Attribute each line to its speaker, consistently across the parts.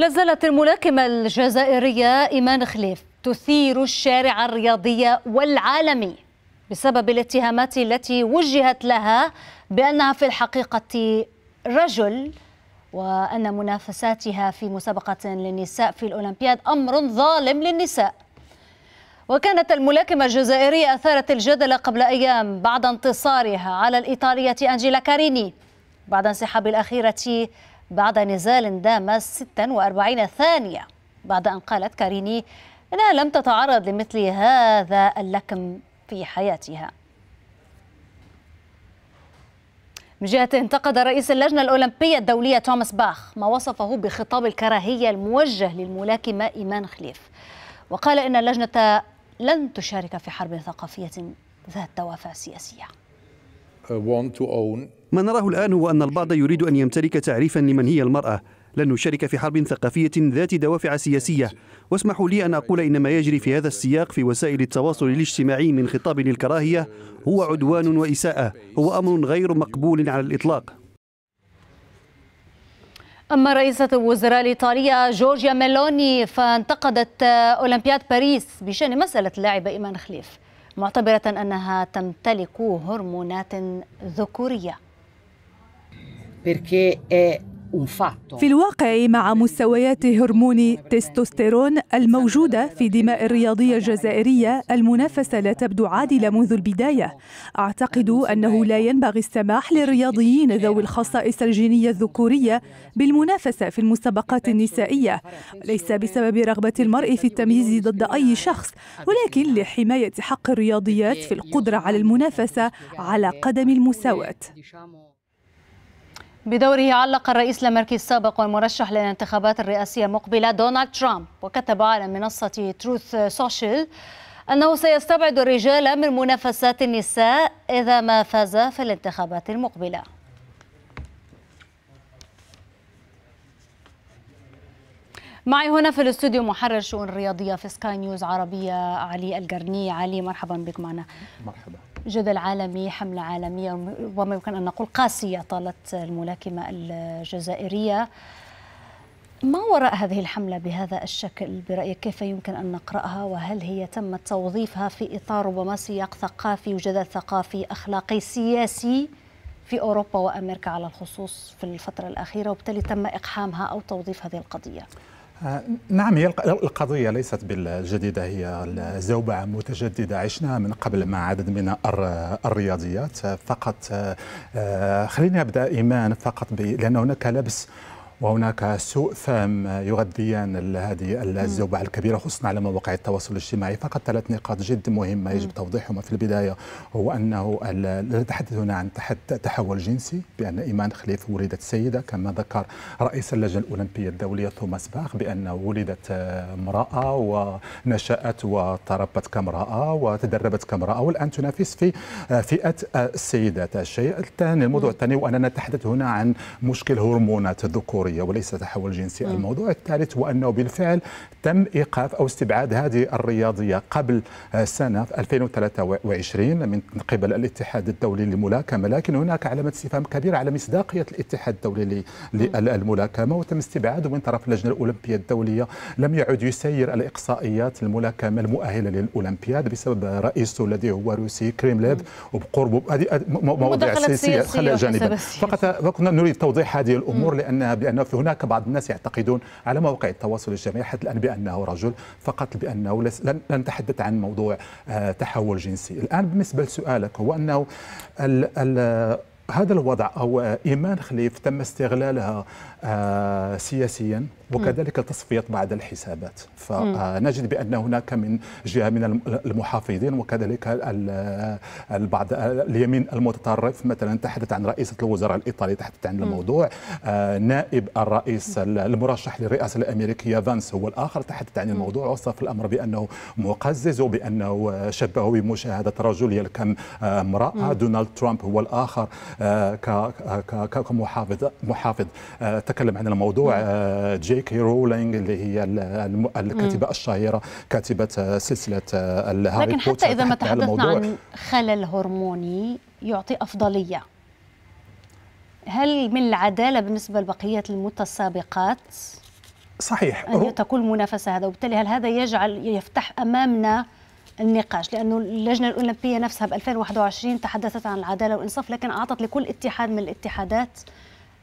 Speaker 1: لازالت الملاكمة الجزائرية إيمان خليف تثير الشارع الرياضي والعالمي بسبب الاتهامات التي وجهت لها بأنها في الحقيقة رجل وأن منافساتها في مسابقة للنساء في الأولمبياد أمر ظالم للنساء وكانت الملاكمة الجزائرية أثارت الجدل قبل أيام بعد انتصارها على الإيطالية أنجيلا كاريني بعد انسحاب الأخيرة بعد نزال دام 46 ثانية بعد أن قالت كاريني أنها لم تتعرض لمثل هذا اللكم في حياتها من جهة انتقد رئيس اللجنة الأولمبية الدولية توماس باخ ما وصفه بخطاب الكراهية الموجه للملاكمة إيمان خليف وقال إن اللجنة لن تشارك في حرب ثقافية ذات دوافع سياسية ما نراه الآن هو أن البعض يريد أن يمتلك تعريفا لمن هي المرأة لن نشارك في حرب ثقافية ذات دوافع سياسية واسمحوا لي أن أقول إن ما يجري في هذا السياق في وسائل التواصل الاجتماعي من خطاب للكراهية هو عدوان وإساءة هو أمر غير مقبول على الإطلاق أما رئيسة الوزراء الإيطالية جورجيا ميلوني فانتقدت أولمبياد باريس بشأن مسألة اللاعبة إيمان خليف معتبرة أنها تمتلك هرمونات ذكورية في الواقع مع مستويات هرمون تستوستيرون الموجودة في دماء الرياضية الجزائرية المنافسة لا تبدو عادلة منذ البداية أعتقد أنه لا ينبغي السماح للرياضيين ذوي الخصائص الجينية الذكورية بالمنافسة في المسابقات النسائية ليس بسبب رغبة المرء في التمييز ضد أي شخص ولكن لحماية حق الرياضيات في القدرة على المنافسة على قدم المساواة بدوره علق الرئيس الامريكي السابق والمرشح للانتخابات الرئاسيه المقبله دونالد ترامب وكتب على منصه تروث سوشيال انه سيستبعد الرجال من منافسات النساء اذا ما فاز في الانتخابات المقبله معي هنا في الاستوديو محرر شؤون الرياضيه في سكاي نيوز عربيه علي القرني علي مرحبا بك معنا مرحبا جدل عالمي حملة عالمية ربما يمكن أن نقول قاسية طالت الملاكمة الجزائرية ما وراء هذه الحملة بهذا الشكل برأيك كيف يمكن أن نقرأها وهل هي تم توظيفها في إطار ربما سياق ثقافي وجدل ثقافي أخلاقي سياسي في أوروبا وأمريكا على الخصوص في الفترة الأخيرة وبالتالي تم إقحامها أو توظيف هذه القضية
Speaker 2: آه، نعم هي القضية ليست بالجديدة هي زوبعة متجددة عشناها من قبل مع عدد من الرياضيات فقط آه، آه، خليني أبدأ إيمان فقط لأن هناك لبس وهناك سوء فهم يغذيان هذه الزوبعة الكبيرة خصوصا على مواقع التواصل الاجتماعي فقط ثلاث نقاط جد مهمة يجب توضيحهما في البداية هو أنه نتحدث هنا عن تحول جنسي بأن إيمان خليف ولدت سيدة كما ذكر رئيس اللجنة الأولمبية الدولية توماس باخ بأنه ولدت آه، امرأة ونشأت وتربت كامرأة وتدربت كامرأة والآن تنافس في آه، فئة آه، السيدات الشيء الثاني الموضوع الثاني وأننا نتحدث هنا عن مشكل هرمونات الذكورية العنصرية وليس تحول جنسي م. الموضوع الثالث هو أنه بالفعل تم إيقاف أو استبعاد هذه الرياضية قبل آه، سنة 2023 من قبل الاتحاد الدولي للملاكمة لكن هناك علامة استفهام كبيرة على مصداقية الاتحاد الدولي للملاكمة وتم استبعاده من طرف اللجنة الأولمبية الدولية لم يعد يسير الإقصائيات الملاكمة المؤهلة للأولمبياد بسبب رئيسه الذي هو روسي كريمليف وبقربه هذه مواضيع سياسية خليها جانبا فقط نريد توضيح هذه الأمور لأنها بأن في هناك بعض الناس يعتقدون على مواقع التواصل الاجتماعي حتى الآن بأنه رجل فقط بأنه لن نتحدث عن موضوع آه، تحول جنسي الآن بالنسبة لسؤالك هو أنه الـ الـ هذا الوضع أو آه، إيمان خليف تم استغلالها آه، سياسيا وكذلك تصفية بعض الحسابات فنجد بأن هناك من جهة من المحافظين وكذلك البعض اليمين المتطرف مثلا تحدث عن رئيسة الوزراء الإيطالية تحدث عن الموضوع آه، نائب الرئيس المرشح للرئاسة الأمريكية فانس هو الآخر تحدث عن الموضوع وصف الأمر بأنه مقزز وبأنه شبهه بمشاهدة رجل يلكم آه، امرأة دونالد ترامب هو الآخر آه، كمحافظ محافظ تكلم عن الموضوع جي هيك هي رولينج اللي هي الكاتبه الشهيره كاتبه سلسله الهاري لكن حتى اذا ما تحدثنا عن
Speaker 1: خلل هرموني يعطي افضليه هل من العداله بالنسبه لبقيه المتسابقات صحيح ان تكون منافسه هذا وبالتالي هل هذا يجعل يفتح امامنا النقاش لانه اللجنه الاولمبيه نفسها ب 2021 تحدثت عن العداله والانصاف لكن اعطت لكل اتحاد من الاتحادات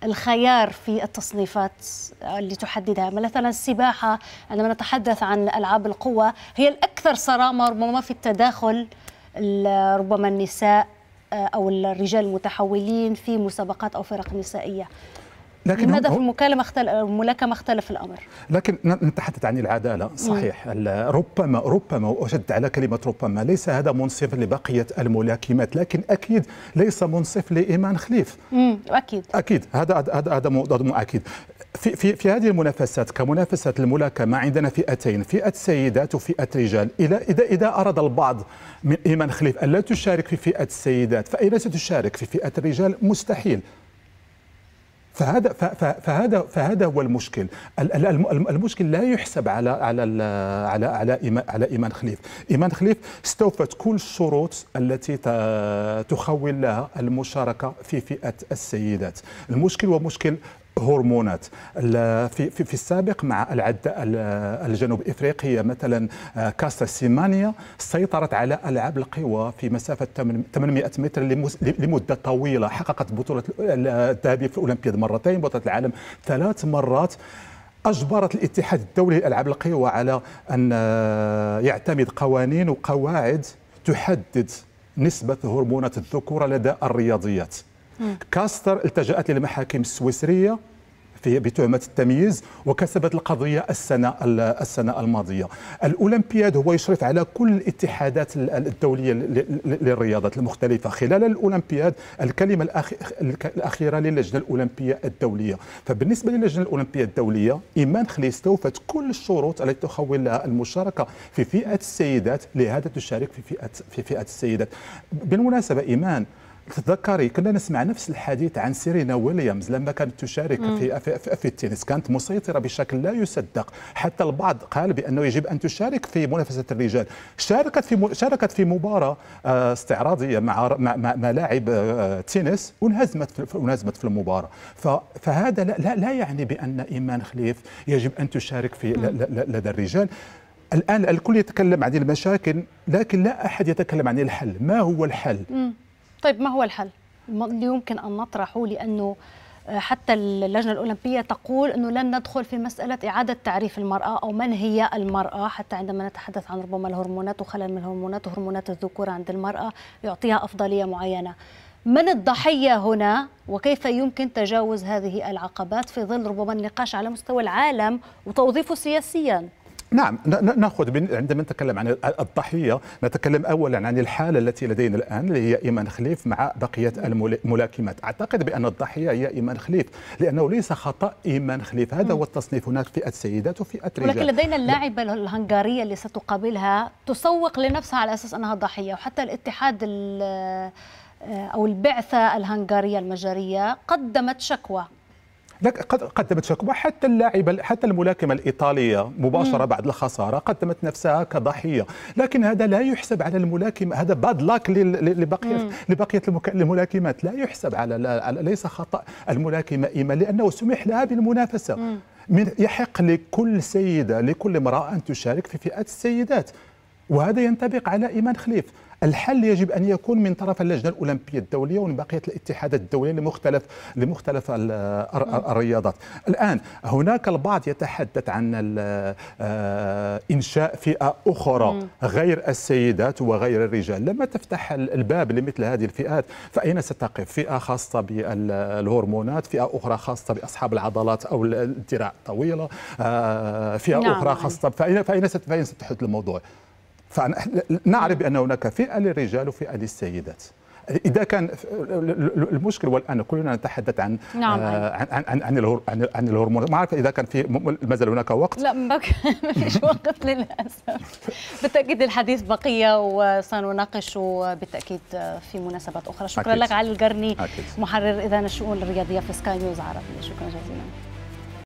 Speaker 1: الخيار في التصنيفات اللي تحددها مثلا السباحة عندما نتحدث عن ألعاب القوة هي الأكثر صرامة ربما في التداخل ربما النساء آه، أو الرجال المتحولين في مسابقات أو فرق نسائية لكن لماذا في المكالمة اختلف الملاكمة اختلف الأمر؟
Speaker 2: لكن نتحدث عن العدالة صحيح ربما ربما وأشد على كلمة ربما ليس هذا منصف لبقية الملاكمات لكن أكيد ليس منصف لإيمان خليف مم. أكيد أكيد هذا هذا هذا أكيد في في في هذه المنافسات كمنافسة الملاكمة عندنا فئتين فئة سيدات وفئة رجال إذا إذا إذا أراد البعض من إيمان خليف ألا تشارك في فئة السيدات فأين ستشارك في فئة الرجال مستحيل فهذا فهذا فهذا هو المشكل المشكل لا يحسب على على على على على ايمان خليف ايمان خليف استوفت كل الشروط التي تخول لها المشاركه في فئه السيدات المشكل هو مشكل هرمونات في في السابق مع العدة الجنوب افريقيه مثلا آه، كاستا سيمانيا سيطرت على العاب القوى في مسافه 800 متر لمده طويله حققت بطوله الذهبيه في الاولمبياد مرتين بطوله العالم ثلاث مرات اجبرت الاتحاد الدولي لالعاب القوى على ان آه، يعتمد قوانين وقواعد تحدد نسبه هرمونات الذكوره لدى الرياضيات كاستر التجأت للمحاكم السويسرية في بتهمه التمييز وكسبت القضيه السنه السنه الماضيه. الاولمبياد هو يشرف على كل الاتحادات الدوليه للرياضات المختلفه، خلال الاولمبياد الكلمه الاخيره للجنه الاولمبيه الدوليه، فبالنسبه للجنه الاولمبيه الدوليه ايمان خلي استوفت كل الشروط التي تخول لها المشاركه في فئه السيدات لهذا تشارك في فئه في فئه السيدات. بالمناسبه ايمان تتذكري كنا نسمع نفس الحديث عن سيرينا ويليامز لما كانت تشارك في, في في التنس كانت مسيطره بشكل لا يصدق حتى البعض قال بانه يجب ان تشارك في منافسه الرجال شاركت في شاركت في مباراه آه، استعراضيه مع مع, مع, مع لاعب آه، تنس وانهزمت في انهزمت في المباراه فهذا لا, لا يعني بان ايمان خليف يجب ان تشارك في لدى الرجال الان الكل يتكلم عن المشاكل لكن لا احد يتكلم عن الحل ما هو الحل
Speaker 1: مم. طيب ما هو الحل اللي يمكن أن نطرحه لأنه آه، حتى اللجنة الأولمبية تقول أنه لن ندخل في مسألة إعادة تعريف المرأة أو من هي المرأة حتى عندما نتحدث عن ربما الهرمونات وخلل من الهرمونات وهرمونات الذكورة عند المرأة يعطيها أفضلية معينة من الضحية هنا وكيف يمكن تجاوز هذه العقبات في ظل ربما النقاش على مستوى العالم وتوظيفه سياسيا
Speaker 2: نعم ناخذ عندما نتكلم عن الضحيه نتكلم اولا عن الحاله التي لدينا الان اللي هي ايمان خليف مع بقيه الملاكمات اعتقد بان الضحيه هي ايمان خليف لانه ليس خطا ايمان خليف هذا هو التصنيف هناك فئه سيدات وفئه رجال ولكن
Speaker 1: لدينا اللاعبه الهنغاريه اللي ستقابلها تسوق لنفسها على اساس انها ضحيه وحتى الاتحاد او البعثه الهنغاريه المجريه قدمت شكوى
Speaker 2: قدمت شكوى حتى اللاعبة حتى الملاكمة الإيطالية مباشرة مم. بعد الخسارة قدمت نفسها كضحية لكن هذا لا يحسب على الملاكمة هذا باد لاك لبقية لبقية الملاكمات لا يحسب على ليس خطأ الملاكمة إما لأنه سمح لها بالمنافسة مم. من يحق لكل سيدة لكل امرأة أن تشارك في فئات السيدات وهذا ينطبق على إيمان خليف الحل يجب ان يكون من طرف اللجنه الاولمبيه الدوليه ومن بقيه الاتحادات الدوليه لمختلف لمختلف نعم. الرياضات الان هناك البعض يتحدث عن آه، انشاء فئه اخرى غير السيدات وغير الرجال لما تفتح الباب لمثل هذه الفئات فاين ستقف فئه خاصه بالهرمونات فئه اخرى خاصه باصحاب العضلات او الذراع الطويله آه، فئه نعم. اخرى خاصه فاين فاين ستحدث الموضوع فنعرف بأن هناك فئة للرجال وفئة للسيدات اذا كان المشكل والان كلنا نتحدث عن نعم. آه، عن عن عن, عن, الهرمون ما اعرف اذا كان في مازال هناك وقت
Speaker 1: لا ما فيش وقت للاسف بالتاكيد الحديث بقيه وسنناقش بالتاكيد في مناسبات اخرى شكرا أكيد. لك علي القرني محرر اذا الشؤون الرياضيه في سكاي نيوز عربي شكرا جزيلا